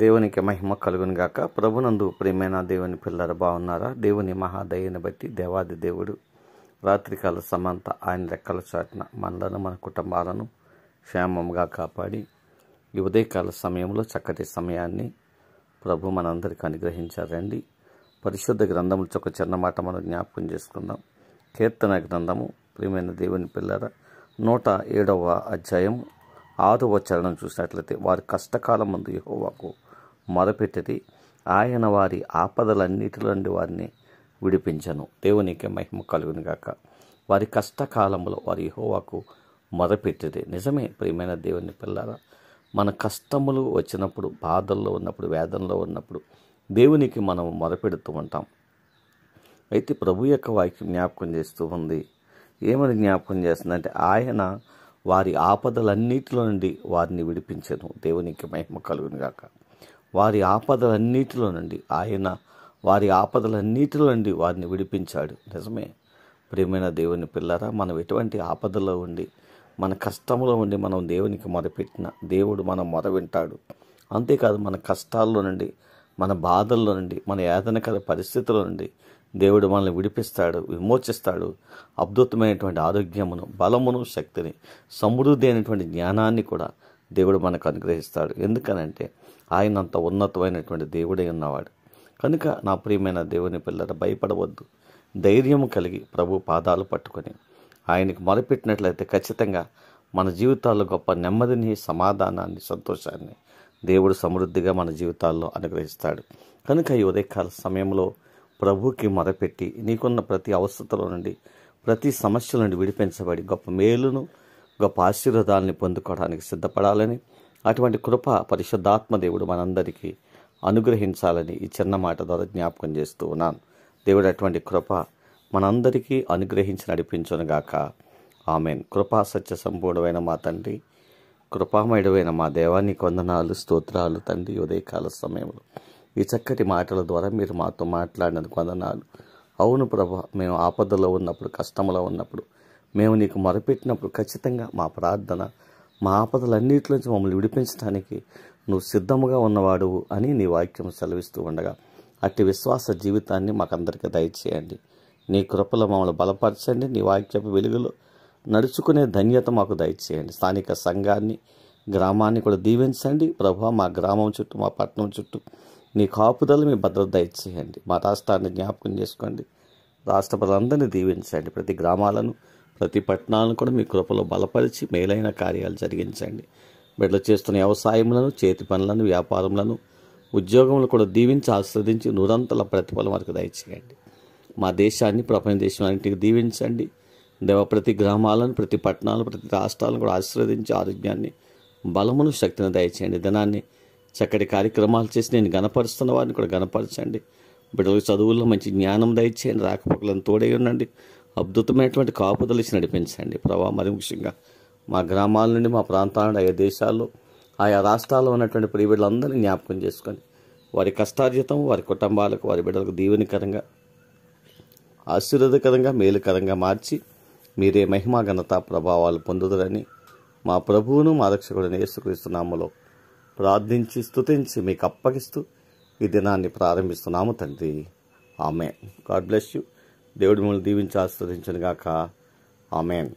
దేవునికి మహిమ కలుగును గాక ప్రభునందు ప్రియమైన దేవుని పిల్లలు బాగున్నారా దేవుని మహాదయ్యని బట్టి దేవాది దేవుడు రాత్రికాల సమంత ఆయన లెక్కల చాటిన మనలను మన కుటుంబాలను క్షేమంగా కాపాడి ఈ ఉదయకాల సమయంలో చక్కటి సమయాన్ని ప్రభు మనందరికీ అనుగ్రహించారండి పరిశుద్ధ గ్రంథం ఒక చిన్న మాట మనం జ్ఞాపకం చేసుకుందాం కీర్తన గ్రంథము ప్రియమైన దేవుని పిల్లల నూట ఏడవ అధ్యాయం ఆదవ చూసినట్లయితే వారి కష్టకాలం ముందు యహోవాకు మొదపెట్టేది ఆయన వారి ఆపదలన్నిటి నుండి వారిని విడిపించను దేవునికి మహిమ కలుగును గాక వారి కష్టకాలంలో వారి యహోవాకు మొదపెట్టేది నిజమే ప్రియమైన దేవుని పిల్లారా మన కష్టములు వచ్చినప్పుడు బాధల్లో ఉన్నప్పుడు వేదనలో ఉన్నప్పుడు దేవునికి మనం మొదపెడుతూ ఉంటాం అయితే ప్రభు యొక్క వాక్యం జ్ఞాపకం చేస్తూ ఉంది ఏమని జ్ఞాపకం చేస్తుందంటే ఆయన వారి ఆపదలన్నిటిలో నుండి వారిని విడిపించను దేవునికి మహిమ కలుగునుగాక వారి ఆపదలన్నిటిలో నుండి ఆయన వారి ఆపదలన్నిటిలో నుండి వారిని విడిపించాడు నిజమే ప్రియమైన దేవుని పిల్లరా మనం ఎటువంటి ఆపదలో ఉండి మన కష్టంలో ఉండి మనం దేవునికి మొదపెట్టిన దేవుడు మనం మొద వింటాడు అంతేకాదు మన కష్టాల్లో నుండి మన బాధల్లో నుండి మన యాదనకర పరిస్థితుల నుండి దేవుడు మనల్ని విడిపిస్తాడు విమోచిస్తాడు అద్భుతమైనటువంటి ఆరోగ్యమును బలమును శక్తిని సమృద్ధి అయినటువంటి జ్ఞానాన్ని కూడా దేవుడు మనకు అనుగ్రహిస్తాడు ఎందుకనంటే ఆయన అంత ఉన్నతమైనటువంటి దేవుడై ఉన్నవాడు కనుక నా ప్రియమైన దేవుని పిల్లలు భయపడవద్దు ధైర్యము కలిగి ప్రభు పాదాలు పట్టుకొని ఆయనకు మొదలుపెట్టినట్లయితే ఖచ్చితంగా మన జీవితాల్లో గొప్ప నెమ్మదిని సమాధానాన్ని సంతోషాన్ని దేవుడు సమృద్ధిగా మన జీవితాల్లో అనుగ్రహిస్తాడు కనుక ఈ ఉదయకాల సమయంలో ప్రభుకి మొరపెట్టి నీకున్న ప్రతి అవసరతలో నుండి ప్రతి సమస్యల నుండి విడిపించబడి గొప్ప మేలును గొప్ప ఆశీర్వాదాలని పొందుకోవడానికి సిద్ధపడాలని అటువంటి కృప పరిశుద్ధాత్మ దేవుడు మనందరికీ అనుగ్రహించాలని ఈ చిన్న మాట ద్వారా జ్ఞాపకం చేస్తూ ఉన్నాను దేవుడు అటువంటి కృప మనందరికీ అనుగ్రహించి నడిపించునుగాక ఆమెన్ కృపా సత్య సంపూర్ణమైన మా తండ్రి కృపామయుడమైన మా దేవాన్ని కొందనాలు స్తోత్రాలు తండ్రి ఉదయకాల సమయంలో ఈ చక్కటి మాటల ద్వారా మీరు మాతో మాట్లాడినందుకు వందనాలు అవును ప్రభ మేము ఆపదలో ఉన్నప్పుడు కష్టంలో ఉన్నప్పుడు మేము నీకు మొరపెట్టినప్పుడు ఖచ్చితంగా మా ప్రార్థన మా ఆపదలన్నింటిలోంచి మమ్మల్ని విడిపించడానికి నువ్వు సిద్ధముగా ఉన్నవాడు అని నీ వాక్యం సెలవిస్తూ ఉండగా అట్టి విశ్వాస జీవితాన్ని మాకందరికీ దయచేయండి నీ కృపలో మమ్మల్ని బలపరచండి నీ వాక్యపు వెలుగులో నడుచుకునే ధన్యత మాకు దయచేయండి స్థానిక సంఘాన్ని గ్రామాన్ని కూడా దీవించండి ప్రభు మా గ్రామం చుట్టూ మా పట్టణం చుట్టూ నీ కాపుదల మీ భద్రత దయచేయండి మా రాష్ట్రాన్ని జ్ఞాపకం చేసుకోండి రాష్ట్ర ప్రజలందరినీ దీవించండి ప్రతి గ్రామాలను ప్రతి పట్టణాలను కూడా మీ కృపలో బలపరిచి మేలైన కార్యాలు జరిగించండి బిడ్డలు చేస్తున్న వ్యవసాయములను చేతి పనులను వ్యాపారములను ఉద్యోగములు కూడా దీవించి ఆస్వాదించి నూరంతల ప్రతిఫలం వరకు దయచేయండి మా దేశాన్ని ప్రపంచ దేశం అన్నింటికి దీవించండి దేవ ప్రతి గ్రామాలను ప్రతి పట్టణాలను ప్రతి రాష్ట్రాలను కూడా ఆశీర్వదించి ఆరోగ్యాన్ని బలమును శక్తిని దయచేయండి ధనాన్ని చక్కటి కార్యక్రమాలు చేసి నేను గనపరుస్తున్న వారిని కూడా గనపరచండి బిడ్డలకు చదువుల్లో మంచి జ్ఞానం దయచేయండి రాకపోకలను తోడై ఉండండి అద్భుతమైనటువంటి కాపుదలు ఇచ్చి నడిపించండి ప్రభావ మరి ముఖ్యంగా మా గ్రామాల నుండి మా ప్రాంతాల నుండి ఆయా దేశాల్లో ఆయా రాష్ట్రాల్లో ఉన్నటువంటి ప్రియ బిడ్డలందరినీ జ్ఞాపకం చేసుకొని వారి కష్టార్జితం వారి కుటుంబాలకు వారి బిడ్డలకు దీవెనికరంగా ఆశీర్వాదకరంగా మేలుకరంగా మార్చి మీరే మహిమా ఘనత ప్రభావాలు పొందుదరని మా ప్రభువును మా రక్షకుడిని యేసుక్రీస్తునామలో ప్రార్థించి స్థుతించి మీకు అప్పగిస్తూ ఈ దినాన్ని ప్రారంభిస్తున్నాము తండ్రి ఆమెన్ గాడ్ బ్లెస్ యూ దేవుడి మిమ్మల్ని దీవించి ఆస్వాదించను గాక ఆమెన్